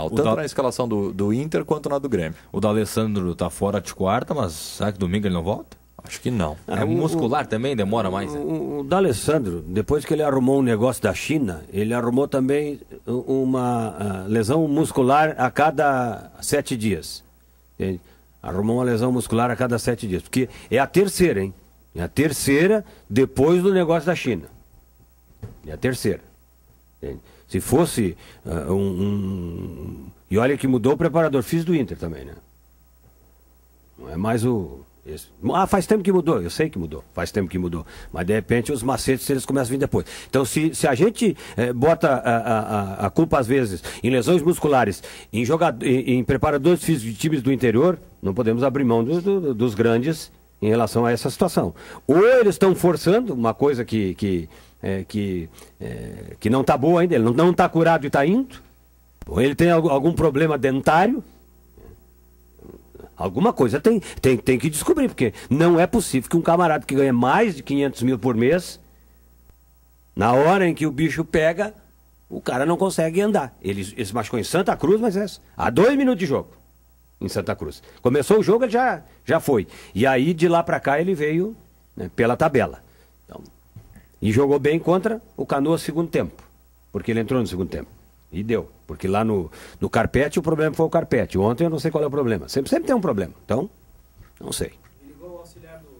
tanto da... na escalação do, do Inter quanto na do Grêmio. O da Alessandro tá fora de quarta, mas será que domingo ele não volta? Acho que não. É, é muscular o, também, demora mais. O, né? o, o D'Alessandro, depois que ele arrumou um negócio da China, ele arrumou também uma ah, lesão muscular a cada sete dias. Entende? Arrumou uma lesão muscular a cada sete dias. Porque é a terceira, hein? É a terceira depois do negócio da China. É a terceira. Se fosse uh, um, um, E olha que mudou o preparador físico do Inter também, né? Não é mais o. Esse. Ah, faz tempo que mudou, eu sei que mudou, faz tempo que mudou. Mas de repente os macetes eles começam a vir depois. Então, se, se a gente eh, bota a, a, a, culpa, às vezes, em lesões musculares, em, jogador, em, em preparadores físicos de times do interior, não podemos abrir mão do, do, dos grandes em relação a essa situação. Ou eles estão forçando, uma coisa que, que é, que, é, que não está boa ainda, ele não está curado e está indo, ou ele tem algum problema dentário. Alguma coisa tem, tem, tem que descobrir, porque não é possível que um camarada que ganha mais de 500 mil por mês, na hora em que o bicho pega, o cara não consegue andar. Ele, ele se machucou em Santa Cruz, mas é há dois minutos de jogo em Santa Cruz. Começou o jogo, ele já, já foi. E aí, de lá para cá, ele veio né, pela tabela. Então, e jogou bem contra o Canoa segundo tempo, porque ele entrou no segundo tempo. E deu. Porque lá no, no Carpete o problema foi o Carpete. Ontem eu não sei qual é o problema. Sempre, sempre tem um problema. Então, não sei. Me ligou o auxiliar do, do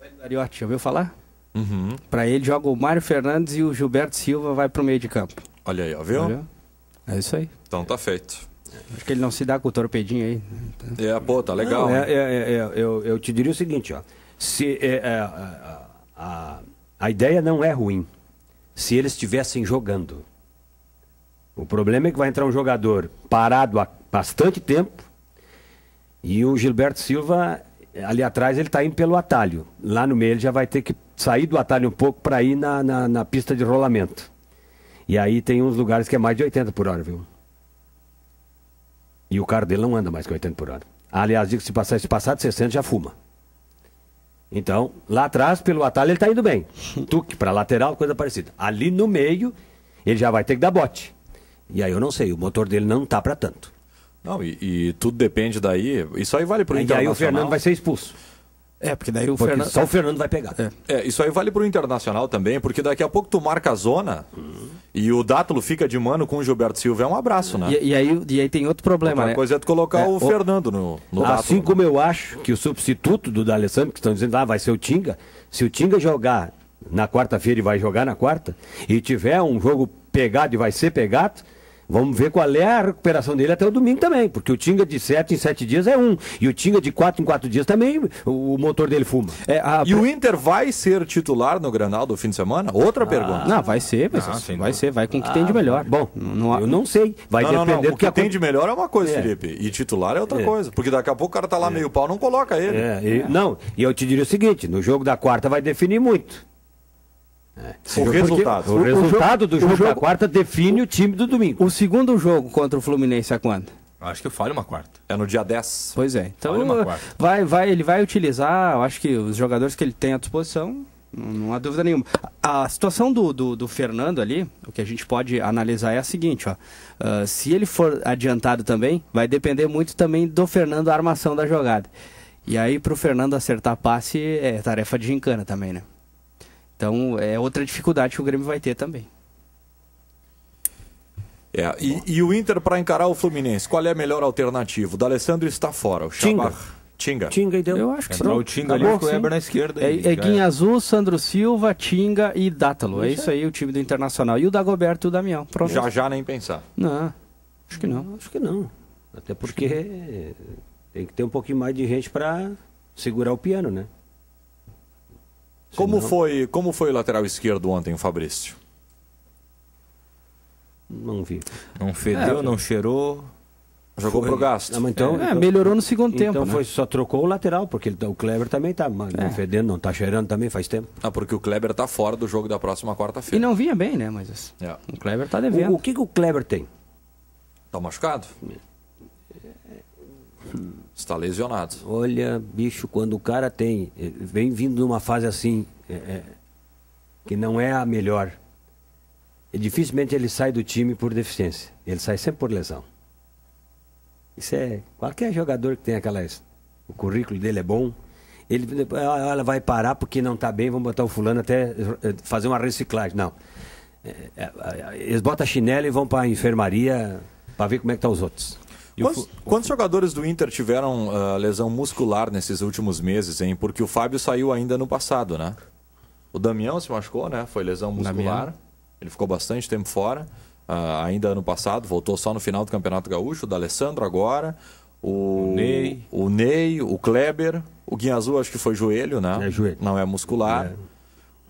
Luxemburgo, Dariotti, já ouviu falar? Uhum. Para ele joga o Mário Fernandes e o Gilberto Silva vai pro meio de campo. Olha aí, ó, viu? Olha. É isso aí. Então tá feito. Acho que ele não se dá com o torpedinho aí. É, pô, tá legal. Não, é, é, é, é, eu, eu te diria o seguinte, ó. Se, é, é a, a ideia não é ruim, se eles estivessem jogando. O problema é que vai entrar um jogador parado há bastante tempo e o Gilberto Silva, ali atrás, ele está indo pelo atalho. Lá no meio ele já vai ter que sair do atalho um pouco para ir na, na, na, pista de rolamento. E aí tem uns lugares que é mais de 80 por hora, viu? E o carro dele não anda mais que 80 por hora. Aliás, digo que se passar esse passado 60 já fuma. Então, lá atrás, pelo atalho, ele está indo bem. Tuque para lateral, coisa parecida. Ali no meio, ele já vai ter que dar bote. E aí eu não sei, o motor dele não tá para tanto. Não, e, e, tudo depende daí. Isso aí vale para o Internacional. E aí o Fernando vai ser expulso. É, porque daí o porque Fernando. Só o Fernando vai pegar. É. é isso aí vale para o Internacional também, porque daqui a pouco tu marca a zona, hum. E o Dátulo fica de mano com o Gilberto Silva, é um abraço, né? E, e aí, e aí tem outro problema, Outra né? coisa é tu colocar é, o, o, Fernando no, no Assim Dátulo. Né? como eu acho que o substituto do D'Alessandro, que estão dizendo, ah, vai ser o Tinga. Se o Tinga jogar na quarta-feira e vai jogar na quarta, e tiver um jogo pegado e vai ser pegado, Vamos ver qual é a recuperação dele até o domingo também, porque o Tinga de 7 em 7 dias é um, e o Tinga de 4 em 4 dias também, o, motor dele fuma. É, a... E o Inter vai ser titular no Granal do fim de semana? Outra ah, pergunta. Não, vai ser, mas não, ah, assim, vai ser, vai com o que tem de ah, melhor. Bom, não, eu não sei, vai não, depender do que, que tem de melhor é uma coisa, é. Felipe, e titular é outra é. coisa, porque daqui a pouco o cara tá lá é. meio pau, não coloca ele. É, e, não, e eu te diria o seguinte, no jogo da quarta vai definir muito. É. O, resultado. o, o resultado. do jogo, é jogo, da quarta define o time do domingo. O segundo jogo contra o Fluminense é quando? Acho que falha uma quarta. É no dia 10. Pois é. Então vai, vai, ele vai utilizar, eu acho que os jogadores que ele tem à disposição, não há dúvida nenhuma. A situação do, do, do Fernando ali, o que a gente pode analisar é a seguinte, ó. Uh, se ele for adiantado também, vai depender muito também do Fernando a armação da jogada. E aí, para o Fernando acertar passe, é tarefa de gincana também, né? Então é outra dificuldade que o Grêmio vai ter também. É, e, e, o Inter para encarar o Fluminense, qual é a melhor alternativa? O D'Alessandro está fora, o Chabar... Tinga. Tinga, então. Eu acho que Entrar o Tinga Acabou, ali com o Eber na esquerda. É, é Guinha Azul, Sandro Silva, Tinga e Dátalo. É isso aí o time do Internacional. E o Dagoberto e o Damião. Pronto. Já já nem pensar. Não, acho que não. Acho que não. Até porque que... tem que ter um pouquinho mais de gente para segurar o piano, né? Como, foi, como foi o lateral esquerdo ontem, Fabrício? Não vi. Não fedeu, é, não cheirou. Jogou foi. pro gasto. Não, ah, então, é, então, melhorou no segundo então tempo. Então né? foi, só trocou o lateral, porque ele, tá- o Kleber também tá é. não fedendo, não tá cheirando também faz tempo. Ah, porque o Kleber tá fora do jogo da próxima quarta-feira. E não vinha bem, né? Mas assim, é. o Kleber tá devendo. O, o que, que o Kleber tem? Tá machucado? Hum está lesionado. Olha, bicho, quando o cara tem. Eh, vem vindo numa fase assim, é, é, que não é a melhor. E dificilmente ele sai do time por deficiência. Ele sai sempre por lesão. Isso é. Qualquer jogador que tem aquelas. O currículo dele é bom. Ele ah, ela vai parar porque não está bem, vamos botar o fulano até fazer uma reciclagem. Não. Eles botam a chinela e vão para a enfermaria para ver como é que estão tá os outros. Quantos, quantos, jogadores do Inter tiveram uh, lesão muscular nesses últimos meses, hein? Porque o Fábio saiu ainda no passado, né? O Damião se machucou, né? Foi lesão muscular. Ele ficou bastante tempo fora. Uh, ainda ano passado, voltou só no final do Campeonato Gaúcho. O D'Alessandro agora. O, o, Ney. o Ney, o Kleber. O Guinazul acho que foi joelho, né? É joelho. Não é muscular. É.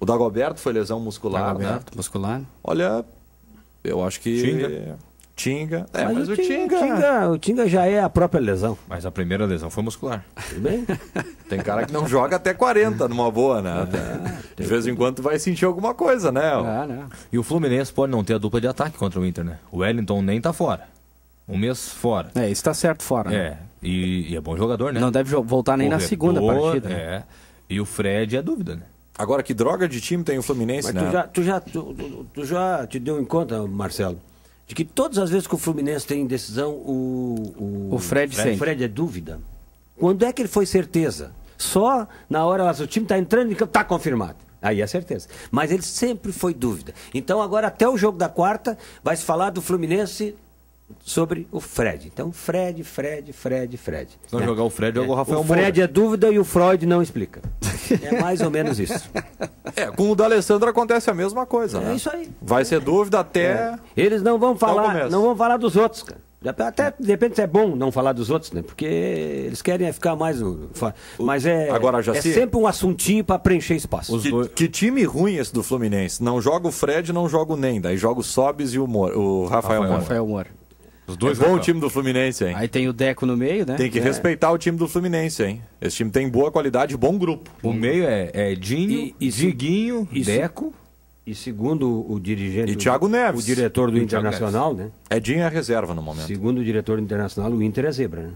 O Dagoberto foi lesão muscular, né? Dagoberto, né? muscular. Olha, eu acho que... Tinga. É, mas, mas o, Tinga, Tinga, O Tinga já é a própria lesão. Mas a primeira lesão foi muscular. Tudo bem? tem cara que não joga até 40 numa boa, né? É, de vez em quando vai sentir alguma coisa, né? É, né? E o Fluminense pode não ter a dupla de ataque contra o Inter, né? O Wellington nem tá fora. Um mês fora. É, isso tá certo fora. Né? É. E, e, é bom jogador, né? Não deve voltar nem o na retor, segunda partida. Né? É. E o Fred é dúvida, né? Agora, que droga de time tem o Fluminense, Mas né? Tu já, tu, já, tu, tu já te deu em conta, Marcelo, de que todas as vezes que o Fluminense tem decisão, o, o, o Fred, Fred, Fred é dúvida. Quando é que ele foi certeza? Só na hora lá, se o time está entrando e está confirmado. Aí é certeza. Mas ele sempre foi dúvida. Então agora até o jogo da quarta vai se falar do Fluminense sobre o Fred. Então, Fred, Fred, Fred, Fred. Se não né? jogar o Fred, joga é. o Rafael Moura. O Fred Moura. é dúvida e o Freud não explica. É mais ou menos isso. É, com o da Alessandra acontece a mesma coisa, é né? isso aí. Vai ser dúvida até. É. Eles não vão então falar, não vão falar dos outros, cara. Tá, até, de repente, é bom não falar dos outros, né? Porque eles querem é ficar mais. Mas é, Agora, já é sempre um assuntinho para preencher espaço. Que, dois... que, time ruim esse do Fluminense. Não joga o Fred, não joga o Nenda. Aí joga o Sobis e o, Mor o Rafael, Rafael Moura. Rafael Moura. Os dois é bom o time do Fluminense, hein? Aí tem o Deco no meio, né? Tem que é. respeitar o time do Fluminense, hein? Esse time tem boa qualidade, bom grupo. O hum. meio é, é Dinho, e, e Diguinho, e Deco. E segundo o dirigente. E Thiago Neves. O diretor do Internacional, né? É Dinho é reserva no momento. Segundo o diretor do Internacional, o Inter é zebra, né?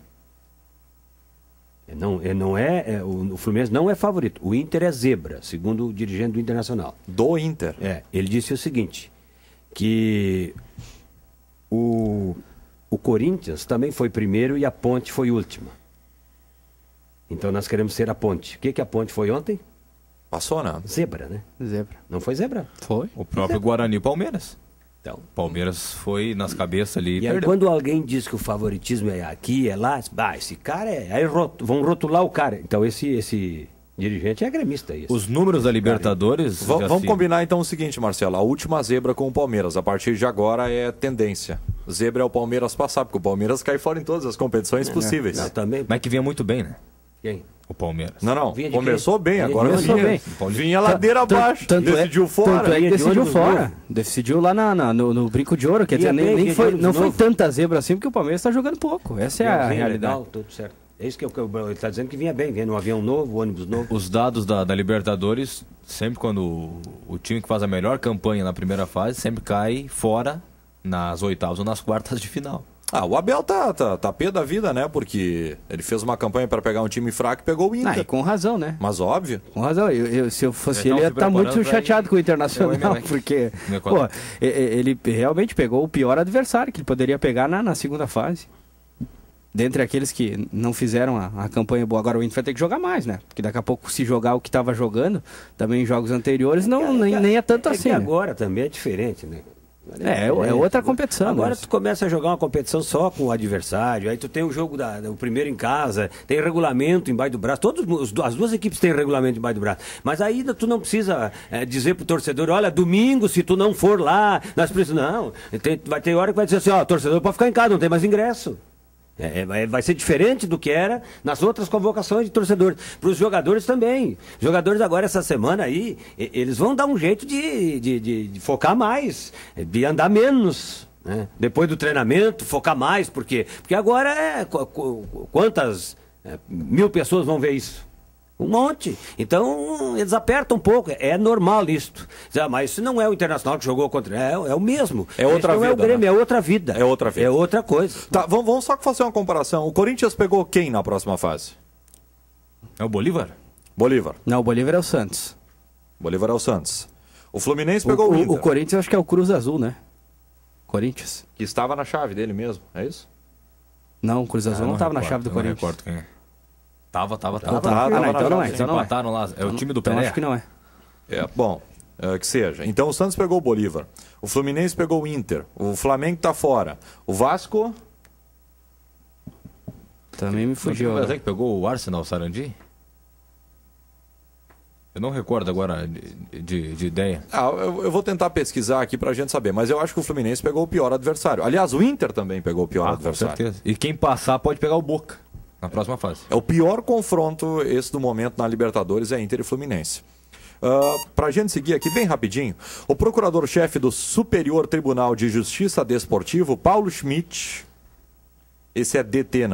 É, não, é, não é, é, o, Fluminense não é favorito. O Inter é zebra, segundo o dirigente do Internacional. Do Inter. É, ele disse o seguinte, que o o Corinthians também foi primeiro e a Ponte foi última. Então nós queremos ser a Ponte. O que, que a Ponte foi ontem? Passou, nada. Né? Zebra, né? Zebra. Não foi zebra? Foi. O próprio zebra. Guarani Palmeiras. Então. Palmeiras foi nas cabeças ali. E, aí, quando alguém diz que o favoritismo é aqui, é lá, esse cara é. Aí rot... vão rotular o cara. Então esse, esse dirigente é gremista. isso. Os números da Libertadores. vamos combinar então o seguinte, Marcelo. A última zebra com o Palmeiras. A partir de agora é tendência zebra é o Palmeiras passar, porque o Palmeiras cai fora em todas as competições é, né? possíveis. Não, também... Mas que vinha muito bem, né? Quem? O Palmeiras. Não, não. Começou bem, agora começou vinha. bem. Vinha ladeira abaixo. Tanto é- decidiu é, fora. Tanto é que decidiu de fora. Novo. Né? Decidiu lá na, na, no, no, brinco de ouro. Quer dizer, nem, nem foi, não foi tanta zebra assim, porque o Palmeiras está jogando pouco. Essa é, a realidade. Legal, tudo certo. É isso que eu, ele está dizendo que vinha bem, vinha um avião novo, ônibus novo. Os dados da, da Libertadores, sempre quando o, o time que faz a melhor campanha na primeira fase, sempre cai fora nas oitavas ou nas quartas de final. Ah, o Abel tá, tá, tá pé da vida, né? Porque ele fez uma campanha para pegar um time fraco e pegou o ah, Inter. Ah, e com razão, né? Mas óbvio. Com razão. Eu, eu se eu fosse eu ele, ia estar tá muito chateado com o Internacional, porque pô, ele realmente pegou o pior adversário que ele poderia pegar na, na segunda fase. Dentre aqueles que não fizeram a, a, campanha boa, agora o Inter vai ter que jogar mais, né? Porque daqui a pouco, se jogar o que estava jogando, também em jogos anteriores, não, é, nem, é, nem é tanto é assim. E né? agora também é diferente, né? É, é outra competição. Agora mas... tu começa a jogar uma competição só com o adversário, aí tu tem o jogo da, o primeiro em casa, tem regulamento embaixo do braço, todos as duas equipes têm regulamento embaixo do braço. Mas ainda tu não precisa é, dizer pro torcedor, olha, domingo se tu não for lá, nós precisamos não, tem, vai ter hora que vai dizer assim, ó, torcedor pode ficar em casa, não tem mais ingresso. É, é, vai, vai ser diferente do que era nas outras convocações de torcedores. Para os jogadores também. Os jogadores agora, essa semana aí, eles vão dar um jeito de, de, de, de focar mais, é, de andar menos. Né? Depois do treinamento, focar mais, porque, porque agora é quantas é, mil pessoas vão ver isso? Um monte. Então, eles apertam um pouco. É normal isto. Ah, mas isso não é o Internacional que jogou contra. É, é o mesmo. É outra não vida. Não é o né? Grêmio, né? é outra vida. É outra vida. É outra coisa. Tá, vamos, vamos só fazer uma comparação. O Corinthians pegou quem na próxima fase? É o Bolívar? Bolívar. Não, o Bolívar é o Santos. Bolívar é o Santos. O Fluminense pegou o, o Inter. O Corinthians acho que é o Cruz Azul, né? Corinthians. Que estava na chave dele mesmo, é isso? Não, o Cruz ah, Azul ah, não estava na chave do Corinthians. Não recordo quem é. Tava, tava, tava. Tava, tava, então não é. Então não é. mataram lá. É o time do Pelé? acho que não é. É, bom, é, que seja. Então o Santos pegou o Bolívar, o Fluminense pegou o Inter, o Flamengo tá fora, o Vasco... Também me fugiu. Mas né? é que pegou o Arsenal Sarandi? Eu não recordo agora de, de, de ideia. Ah, eu, eu, vou tentar pesquisar aqui para a gente saber, mas eu acho que o Fluminense pegou o pior adversário. Aliás, o Inter também pegou o pior ah, adversário. Com certeza. E quem passar pode pegar o Boca na próxima fase. É o pior confronto esse do momento na Libertadores é Inter e Fluminense. Uh, ah, para a gente seguir aqui bem rapidinho, o procurador-chefe do Superior Tribunal de Justiça Desportivo, Paulo Schmidt, esse é DT, não? Né?